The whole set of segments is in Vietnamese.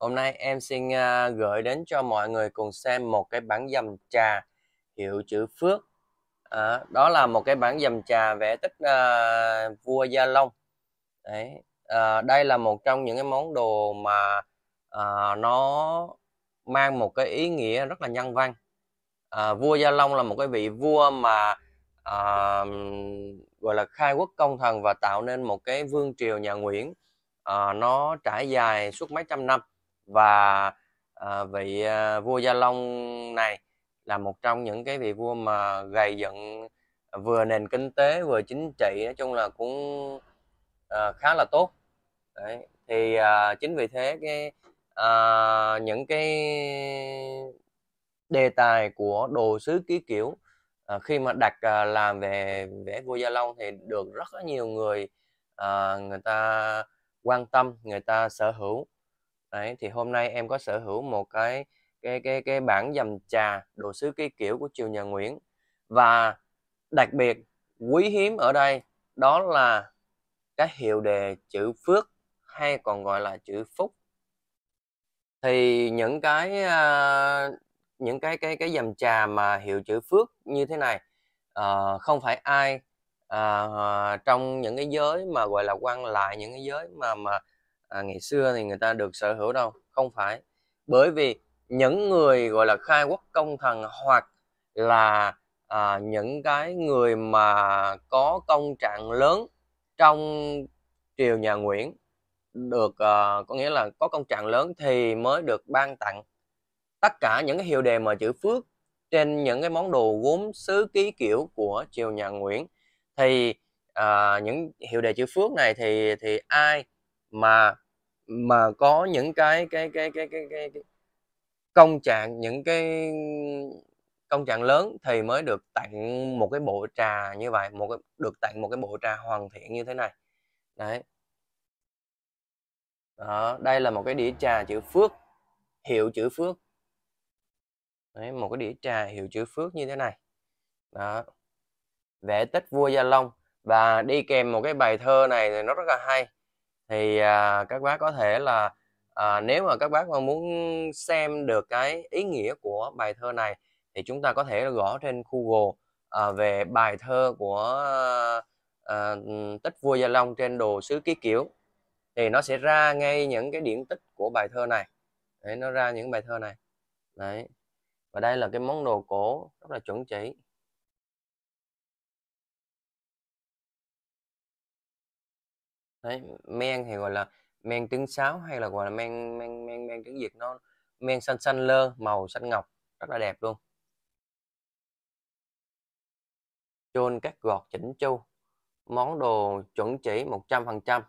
Hôm nay em xin uh, gửi đến cho mọi người cùng xem một cái bản dầm trà hiệu chữ Phước. À, đó là một cái bản dầm trà vẽ tích uh, vua Gia Long. Đấy. À, đây là một trong những cái món đồ mà à, nó mang một cái ý nghĩa rất là nhân văn. À, vua Gia Long là một cái vị vua mà à, gọi là khai quốc công thần và tạo nên một cái vương triều nhà Nguyễn à, nó trải dài suốt mấy trăm năm và à, vị à, vua Gia Long này là một trong những cái vị vua mà gầy dựng vừa nền kinh tế vừa chính trị nói chung là cũng à, khá là tốt Đấy. thì à, chính vì thế cái à, những cái đề tài của đồ sứ ký kiểu à, khi mà đặt à, làm về vẽ vua gia long thì được rất là nhiều người à, người ta quan tâm người ta sở hữu đấy thì hôm nay em có sở hữu một cái cái cái cái bản dầm trà đồ sứ cái kiểu của triều nhà Nguyễn và đặc biệt quý hiếm ở đây đó là cái hiệu đề chữ phước hay còn gọi là chữ phúc thì những cái uh, những cái cái cái dầm trà mà hiệu chữ phước như thế này uh, không phải ai uh, trong những cái giới mà gọi là quan lại những cái giới mà mà à, ngày xưa thì người ta được sở hữu đâu không phải bởi vì những người gọi là khai quốc công thần hoặc là à, những cái người mà có công trạng lớn trong triều nhà Nguyễn được à, có nghĩa là có công trạng lớn thì mới được ban tặng tất cả những cái hiệu đề mà chữ phước trên những cái món đồ gốm sứ ký kiểu của triều nhà Nguyễn thì à, những hiệu đề chữ phước này thì thì ai mà mà có những cái cái cái cái cái, cái, cái công trạng những cái công trạng lớn thì mới được tặng một cái bộ trà như vậy một cái, được tặng một cái bộ trà hoàn thiện như thế này đấy đó, đây là một cái đĩa trà chữ phước hiệu chữ phước đấy, một cái đĩa trà hiệu chữ phước như thế này đó vẽ tích vua gia long và đi kèm một cái bài thơ này thì nó rất là hay thì à, các bác có thể là à, nếu mà các bác mà muốn xem được cái ý nghĩa của bài thơ này thì chúng ta có thể gõ trên Google à, về bài thơ của à, Tích Vua Gia Long trên đồ sứ ký kiểu thì nó sẽ ra ngay những cái điển tích của bài thơ này đấy nó ra những bài thơ này đấy và đây là cái món đồ cổ rất là chuẩn chỉ đấy men thì gọi là men trứng sáo hay là gọi là men men men men trứng Việt nó men xanh xanh lơ màu xanh ngọc rất là đẹp luôn chôn các gọt chỉnh chu món đồ chuẩn chỉ 100% trăm.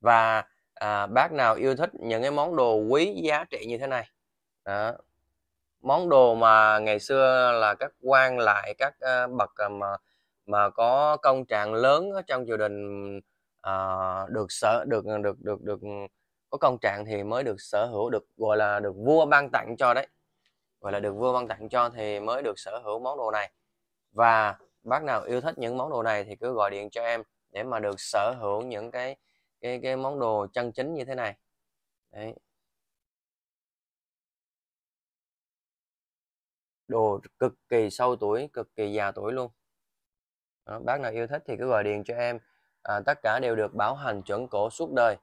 và à, bác nào yêu thích những cái món đồ quý giá trị như thế này đó. món đồ mà ngày xưa là các quan lại các uh, bậc uh, mà mà có công trạng lớn ở trong triều đình à, được sở được được được được có công trạng thì mới được sở hữu được gọi là được vua ban tặng cho đấy gọi là được vua ban tặng cho thì mới được sở hữu món đồ này và bác nào yêu thích những món đồ này thì cứ gọi điện cho em để mà được sở hữu những cái cái cái món đồ chân chính như thế này đấy đồ cực kỳ sâu tuổi cực kỳ già tuổi luôn đó, bác nào yêu thích thì cứ gọi điện cho em à, tất cả đều được bảo hành chuẩn cổ suốt đời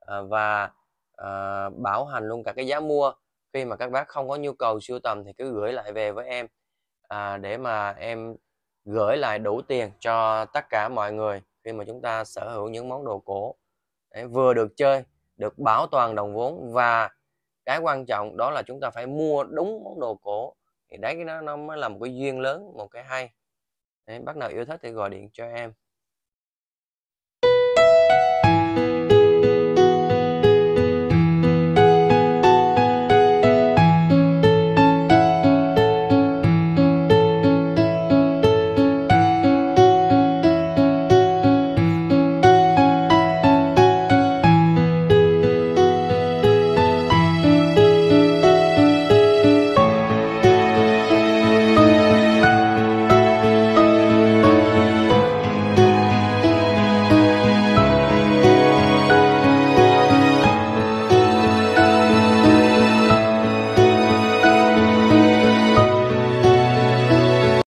à, và à, bảo hành luôn cả cái giá mua khi mà các bác không có nhu cầu sưu tầm thì cứ gửi lại về với em à, để mà em gửi lại đủ tiền cho tất cả mọi người khi mà chúng ta sở hữu những món đồ cổ Đấy, vừa được chơi được bảo toàn đồng vốn và cái quan trọng đó là chúng ta phải mua đúng món đồ cổ thì đấy nó nó mới là một cái duyên lớn một cái hay Đấy, bác nào yêu thích thì gọi điện cho em